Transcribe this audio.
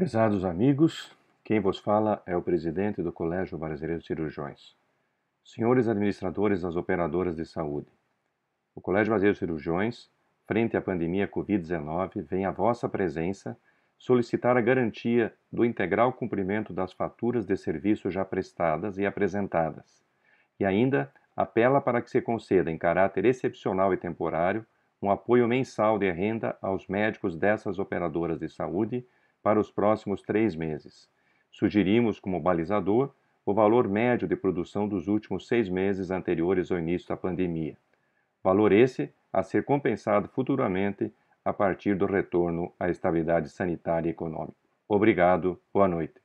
Prezados amigos, quem vos fala é o presidente do Colégio Brasileiro de Cirurgiões. Senhores administradores das operadoras de saúde, o Colégio Brasileiro de Cirurgiões, frente à pandemia Covid-19, vem à vossa presença solicitar a garantia do integral cumprimento das faturas de serviço já prestadas e apresentadas, e ainda apela para que se conceda, em caráter excepcional e temporário, um apoio mensal de renda aos médicos dessas operadoras de saúde para os próximos três meses. Sugerimos como balizador o valor médio de produção dos últimos seis meses anteriores ao início da pandemia. Valor esse a ser compensado futuramente a partir do retorno à estabilidade sanitária e econômica. Obrigado, boa noite.